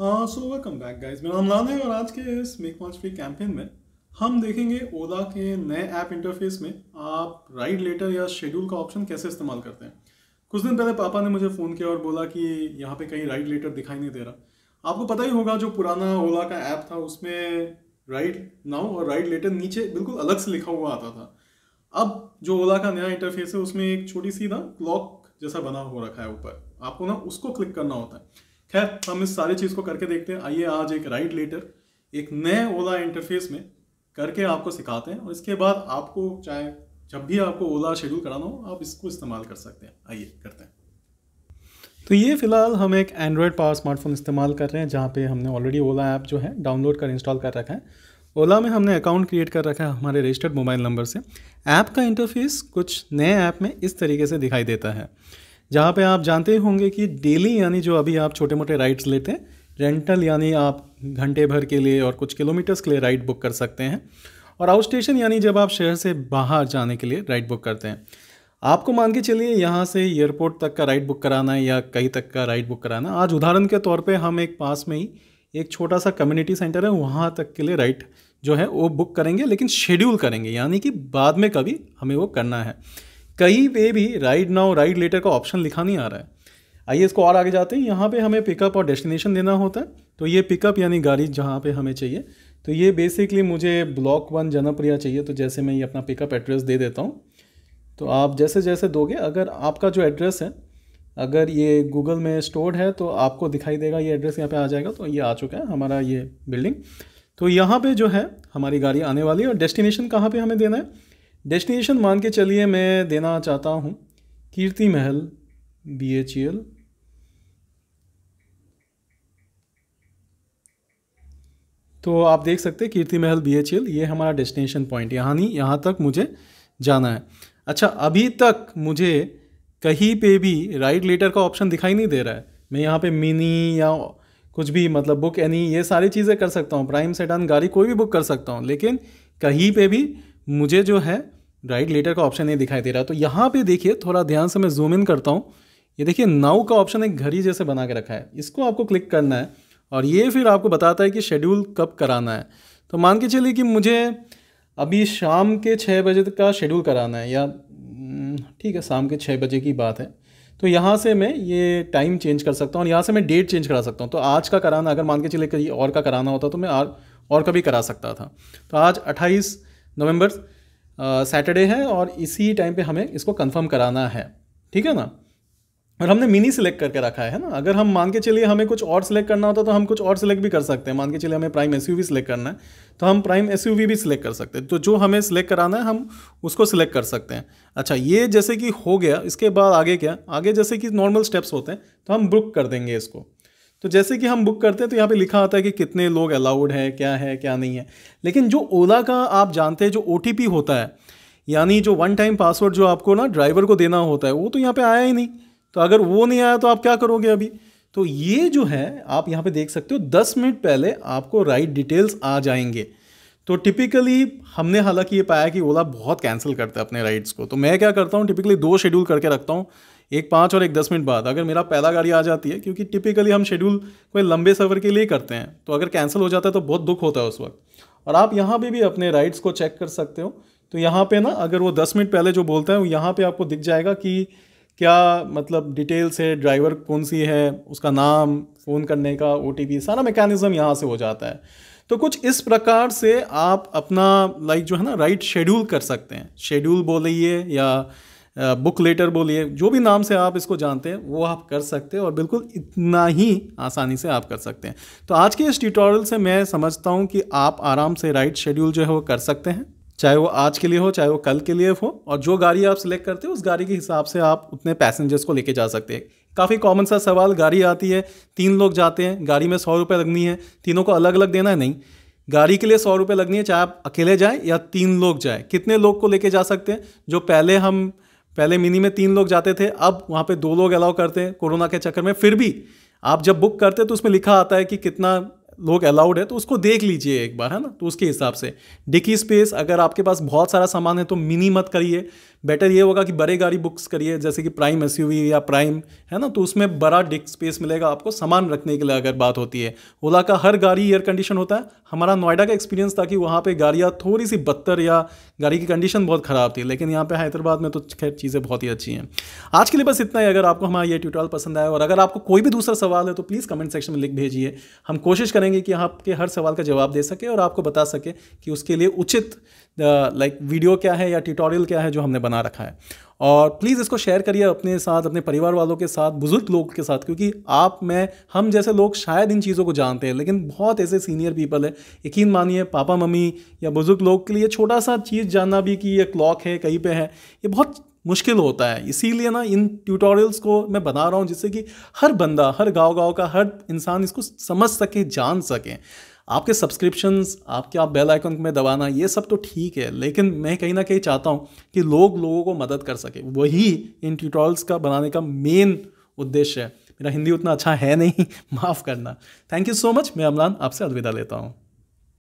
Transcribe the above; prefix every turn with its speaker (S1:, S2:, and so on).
S1: so welcome back guys मेरा नाम है और आज के इस मेक मॉच फ्री कैंपेन में हम देखेंगे ओला के नए ऐप इंटरफेस में आप राइड लेटर या शेड्यूल का ऑप्शन कैसे इस्तेमाल करते हैं कुछ दिन पहले पापा ने मुझे फ़ोन किया और बोला कि यहाँ पे कहीं राइड लेटर दिखाई नहीं दे रहा आपको पता ही होगा जो पुराना ओला का ऐप था उसमें राइड नाउ और राइड लेटर नीचे बिल्कुल अलग से लिखा हुआ आता था अब जो ओला का नया इंटरफेस है उसमें एक छोटी सी ना क्लॉक जैसा बना हो रखा है ऊपर आपको ना उसको क्लिक करना होता है खैर हम इस सारी चीज़ को करके देखते हैं आइए आज एक राइट लेटर एक नए ओला इंटरफेस में करके आपको सिखाते हैं और इसके बाद आपको चाहे जब भी आपको ओला शेड्यूल कराना हो आप इसको इस्तेमाल कर सकते हैं आइए करते हैं तो ये फ़िलहाल हम एक एंड्रॉयड पावर स्मार्टफोन इस्तेमाल कर रहे हैं जहाँ पे हमने ऑलरेडी ओला ऐप जो है डाउनलोड कर इंस्टॉल कर रखा है ओला में हमने अकाउंट क्रिएट कर रखा है हमारे रजिस्टर्ड मोबाइल नंबर से ऐप का इंटरफेस कुछ नए ऐप में इस तरीके से दिखाई देता है जहाँ पे आप जानते होंगे कि डेली यानी जो अभी आप छोटे मोटे राइड्स लेते हैं रेंटल यानी आप घंटे भर के लिए और कुछ किलोमीटर्स के लिए राइड बुक कर सकते हैं और आउट स्टेशन यानी जब आप शहर से बाहर जाने के लिए राइड बुक करते हैं आपको मान के चलिए यहाँ से एयरपोर्ट तक का राइड बुक कराना है या कहीं तक का राइड बुक कराना आज उदाहरण के तौर पर हम एक पास में ही एक छोटा सा कम्युनिटी सेंटर है वहाँ तक के लिए राइड जो है वो बुक करेंगे लेकिन शेड्यूल करेंगे यानी कि बाद में कभी हमें वो करना है कहीं पे भी राइड नाउ राइड लेटर का ऑप्शन लिखा नहीं आ रहा है आइए इसको और आगे जाते हैं यहाँ पे हमें पिकअप और डेस्टिनेशन देना होता है तो ये पिकअप यानी गाड़ी जहाँ पे हमें चाहिए तो ये बेसिकली मुझे ब्लॉक वन जनप्रिया चाहिए तो जैसे मैं ये अपना पिकअप एड्रेस दे देता हूँ तो आप जैसे जैसे दोगे अगर आपका जो एड्रेस है अगर ये गूगल में स्टोर्ड है तो आपको दिखाई देगा ये एड्रेस यहाँ पर आ जाएगा तो ये आ चुका है हमारा ये बिल्डिंग तो यहाँ पर जो है हमारी गाड़ी आने वाली है और डेस्टिनेशन कहाँ पर हमें देना है डेस्टिनेशन मान के चलिए मैं देना चाहता हूँ कीर्ति महल बी एच ई एल तो आप देख सकते हैं कीर्ति महल बी एच एल ये हमारा डेस्टिनेशन पॉइंट यहाँ नहीं यहाँ तक मुझे जाना है अच्छा अभी तक मुझे कहीं पे भी राइट लेटर का ऑप्शन दिखाई नहीं दे रहा है मैं यहाँ पे मिनी या कुछ भी मतलब बुक एनी ये सारी चीज़ें कर सकता हूँ प्राइम सेडान गाड़ी कोई भी बुक कर सकता हूँ लेकिन कहीं पे भी मुझे जो है राइट लेटर का ऑप्शन नहीं दिखाई दे रहा तो यहाँ पे देखिए थोड़ा ध्यान से मैं जूम इन करता हूँ ये देखिए नाउ का ऑप्शन एक घड़ी जैसे बना के रखा है इसको आपको क्लिक करना है और ये फिर आपको बताता है कि शेड्यूल कब कराना है तो मान के चलिए कि मुझे अभी शाम के छः बजे तक का शेड्यूल कराना है या हम्म, ठीक है शाम के छः बजे की बात है तो यहाँ से मैं ये टाइम चेंज कर सकता हूँ और यहाँ से मैं डेट चेंज करा सकता हूँ तो आज का कराना अगर मान के चलिए कहीं और का कराना होता तो मैं और का भी करा सकता था तो आज अट्ठाईस नवंबर सैटरडे है और इसी टाइम पे हमें इसको कंफर्म कराना है ठीक है ना और हमने मिनी सिलेक्ट करके रखा है ना अगर हम मान के चलिए हमें कुछ और सिलेक्ट करना होता तो हम कुछ और सिलेक्ट भी कर सकते हैं मान के चलिए हमें प्राइम एस सिलेक्ट करना है तो हम प्राइम एस भी सिलेक्ट कर सकते हैं तो जो हमें सिलेक्ट कराना है हम उसको सिलेक्ट कर सकते हैं अच्छा ये जैसे कि हो गया इसके बाद आगे क्या आगे जैसे कि नॉर्मल स्टेप्स होते हैं तो हम बुक कर देंगे इसको तो जैसे कि हम बुक करते हैं तो यहाँ पे लिखा आता है कि कितने लोग अलाउड हैं क्या है क्या नहीं है लेकिन जो ओला का आप जानते हैं जो ओ होता है यानी जो वन टाइम पासवर्ड जो आपको ना ड्राइवर को देना होता है वो तो यहाँ पर आया ही नहीं तो अगर वो नहीं आया तो आप क्या करोगे अभी तो ये जो है आप यहाँ पे देख सकते हो दस मिनट पहले आपको राइट डिटेल्स आ जाएंगे तो टिपिकली हमने हालांकि ये पाया कि ओला बहुत कैंसिल करता है अपने राइड्स को तो मैं क्या करता हूँ टिपिकली दो शेड्यूल करके रखता हूँ एक पाँच और एक दस मिनट बाद अगर मेरा पहला गाड़ी आ जाती है क्योंकि टिपिकली हम शेड्यूल कोई लंबे सफ़र के लिए करते हैं तो अगर कैंसिल हो जाता है तो बहुत दुख होता है उस वक्त और आप यहाँ पर भी अपने राइड्स को चेक कर सकते हो तो यहाँ पे ना अगर वो दस मिनट पहले जो बोलता है वो यहाँ पे आपको दिख जाएगा कि क्या मतलब डिटेल्स है ड्राइवर कौन सी है उसका नाम फ़ोन करने का ओ सारा मेकानिज़म यहाँ से हो जाता है तो कुछ इस प्रकार से आप अपना लाइक जो है ना राइट शेड्यूल कर सकते हैं शेड्यूल बोलिए या बुक लेटर बोलिए जो भी नाम से आप इसको जानते हैं वो आप कर सकते हैं और बिल्कुल इतना ही आसानी से आप कर सकते हैं तो आज के इस ट्यूटोरियल से मैं समझता हूँ कि आप आराम से राइट शेड्यूल जो है वो कर सकते हैं चाहे वो आज के लिए हो चाहे वो कल के लिए हो और जो गाड़ी आप सिलेक्ट करते हो उस गाड़ी के हिसाब से आप उतने पैसेंजर्स को लेके जा सकते हैं काफ़ी कॉमन सा सवाल गाड़ी आती है तीन लोग जाते हैं गाड़ी में सौ रुपये लगनी है तीनों को अलग अलग देना है नहीं गाड़ी के लिए सौ रुपये लगनी है चाहे आप अकेले जाएँ या तीन लोग जाएँ कितने लोग को लेके जा सकते हैं जो पहले हम पहले मिनी में तीन लोग जाते थे अब वहाँ पे दो लोग अलाउ करते हैं कोरोना के चक्कर में फिर भी आप जब बुक करते हैं तो उसमें लिखा आता है कि कितना लोग अलाउड है तो उसको देख लीजिए एक बार है ना तो उसके हिसाब से डिकी स्पेस अगर आपके पास बहुत सारा सामान है तो मिनी मत करिए बेटर ये होगा कि बड़े गाड़ी बुक्स करिए जैसे कि प्राइम एस या प्राइम है ना तो उसमें बड़ा डिस्क स्पेस मिलेगा आपको सामान रखने के लिए अगर बात होती है ओला का हर गाड़ी एयर कंडीशन होता है हमारा नोएडा का एक्सपीरियंस था कि वहाँ पर गाड़ियाँ थोड़ी सी बदतर या गाड़ी की कंडीशन बहुत ख़राब थी लेकिन यहाँ पर हैदराबाद में तो खैर चीज़ें बहुत ही अच्छी हैं आज के लिए बस इतना ही अगर आपको हमारा ये ट्यूटोरियल पसंद आया और अगर आपको कोई भी दूसरा सवाल है तो प्लीज़ कमेंट सेक्शन में लिख भेजिए हम कोशिश करेंगे कि आपके हर सवाल का जवाब दे सके और आपको बता सके कि उसके लिए उचित लाइक वीडियो क्या है या ट्यूटोरियल क्या है जो हमने बना रखा है और प्लीज़ इसको शेयर करिए अपने साथ अपने परिवार वालों के साथ बुज़ुर्ग लोगों के साथ क्योंकि आप मैं हम जैसे लोग शायद इन चीज़ों को जानते हैं लेकिन बहुत ऐसे सीनियर पीपल है यकीन मानिए पापा मम्मी या बुज़ुर्ग लोग के लिए छोटा सा चीज़ जानना भी कि ये क्लॉक है कहीं पे है ये बहुत मुश्किल होता है इसीलिए ना इन ट्यूटोरियल्स को मैं बना रहा हूँ जिससे कि हर बंदा हर गांव गांव का हर इंसान इसको समझ सके जान सके आपके सब्सक्रिप्शंस आपके आप बेल आइकन में दबाना ये सब तो ठीक है लेकिन मैं कहीं ना कहीं चाहता हूँ कि लोग लोगों को मदद कर सके वही इन ट्यूटोरियल्स का बनाने का मेन उद्देश्य है मेरा हिंदी उतना अच्छा है नहीं माफ़ करना थैंक यू सो मच मैं अमलान आपसे अलविदा लेता हूँ